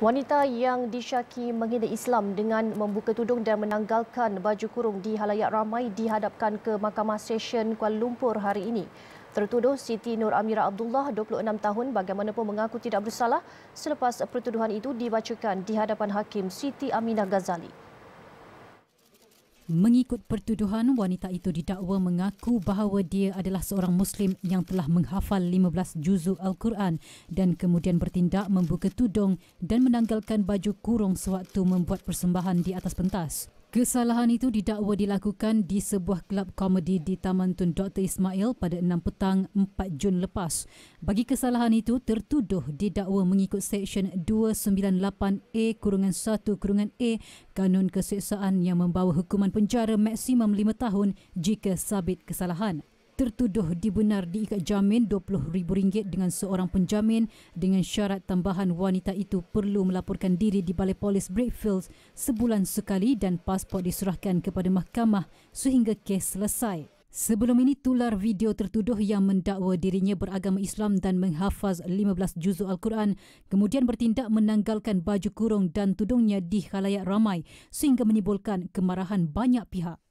Wanita yang disyaki menghina Islam dengan membuka tudung dan menanggalkan baju kurung di halayak ramai dihadapkan ke Mahkamah Session Kuala Lumpur hari ini. Tertuduh Siti Nur Amira Abdullah, 26 tahun, bagaimanapun mengaku tidak bersalah selepas pertuduhan itu dibacakan di hadapan Hakim Siti Aminah Ghazali. Mengikut pertuduhan, wanita itu didakwa mengaku bahawa dia adalah seorang Muslim yang telah menghafal 15 juzuk Al-Quran dan kemudian bertindak membuka tudung dan menanggalkan baju kurung sewaktu membuat persembahan di atas pentas. Kesalahan itu didakwa dilakukan di sebuah kelab komedi di Taman Tun Dr. Ismail pada 6 petang 4 Jun lepas. Bagi kesalahan itu, tertuduh didakwa mengikut Seksyen 298A-1-A Kanun Keseksaan yang membawa hukuman penjara maksimum 5 tahun jika sabit kesalahan tertuduh dibenar diikat jamin RM20,000 dengan seorang penjamin dengan syarat tambahan wanita itu perlu melaporkan diri di Balai Polis Brickfields sebulan sekali dan pasport diserahkan kepada mahkamah sehingga kes selesai. Sebelum ini, tular video tertuduh yang mendakwa dirinya beragama Islam dan menghafaz 15 juzul Al-Quran kemudian bertindak menanggalkan baju kurung dan tudungnya di khalayak ramai sehingga menimbulkan kemarahan banyak pihak.